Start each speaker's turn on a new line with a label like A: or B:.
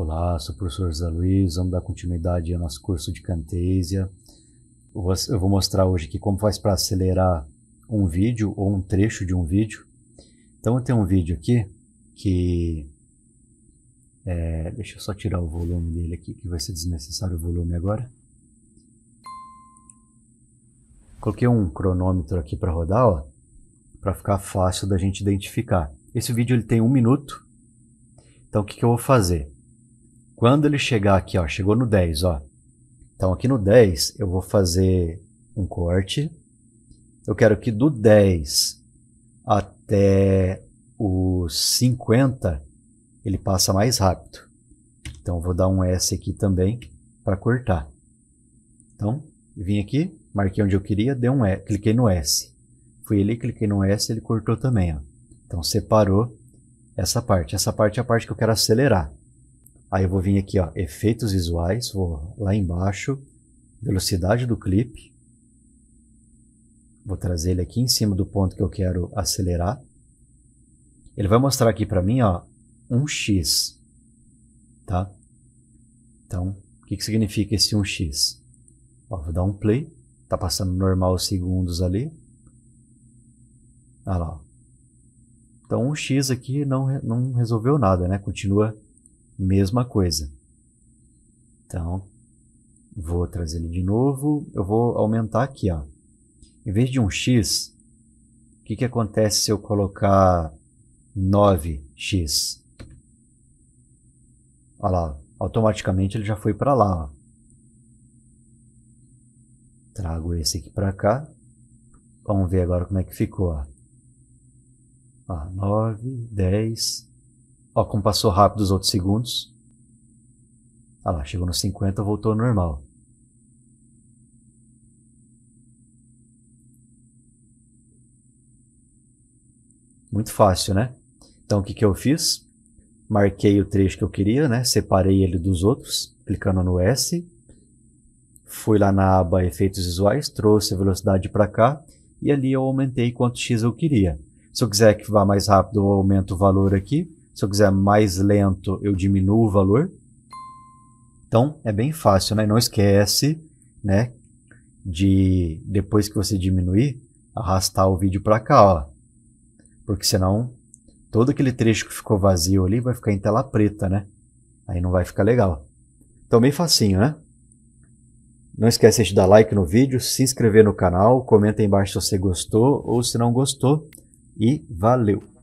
A: Olá, sou o professor José Luiz, vamos dar continuidade ao nosso curso de Camtasia. Eu vou mostrar hoje aqui como faz para acelerar um vídeo ou um trecho de um vídeo. Então eu tenho um vídeo aqui que... É, deixa eu só tirar o volume dele aqui, que vai ser desnecessário o volume agora. Coloquei um cronômetro aqui para rodar, para ficar fácil da gente identificar. Esse vídeo ele tem um minuto, então o que, que eu vou fazer? Quando ele chegar aqui, ó, chegou no 10, ó. Então aqui no 10 eu vou fazer um corte. Eu quero que do 10 até o 50 ele passa mais rápido. Então vou dar um S aqui também para cortar. Então, vim aqui, marquei onde eu queria, dei um e, cliquei no S. Fui ali, cliquei no S, ele cortou também, ó. Então separou essa parte. Essa parte é a parte que eu quero acelerar. Aí eu vou vir aqui, ó, efeitos visuais, vou lá embaixo, velocidade do clipe. Vou trazer ele aqui em cima do ponto que eu quero acelerar. Ele vai mostrar aqui para mim, ó, um x, tá? Então, o que, que significa esse 1x? Ó, vou dar um play, tá passando normal os segundos ali. Olha lá. Então, 1x aqui não, não resolveu nada, né? Continua mesma coisa. Então, vou trazer ele de novo, eu vou aumentar aqui, ó. Em vez de um x, o que, que acontece se eu colocar 9x? Olha lá, automaticamente ele já foi para lá. Ó. Trago esse aqui para cá. Vamos ver agora como é que ficou. Ó. Ó, 9, 10, Ó, como passou rápido os outros segundos. Ah lá, chegou nos 50, voltou ao normal. Muito fácil, né? Então o que, que eu fiz? Marquei o trecho que eu queria, né? Separei ele dos outros, clicando no S. Fui lá na aba Efeitos Visuais, trouxe a velocidade para cá e ali eu aumentei quanto x eu queria. Se eu quiser que vá mais rápido, eu aumento o valor aqui. Se eu quiser mais lento, eu diminuo o valor. Então, é bem fácil, né? Não esquece, né, de depois que você diminuir, arrastar o vídeo para cá, ó. Porque senão todo aquele trecho que ficou vazio ali vai ficar em tela preta, né? Aí não vai ficar legal. Então, bem facinho, né? Não esquece de dar like no vídeo, se inscrever no canal, comenta aí embaixo se você gostou ou se não gostou. E valeu!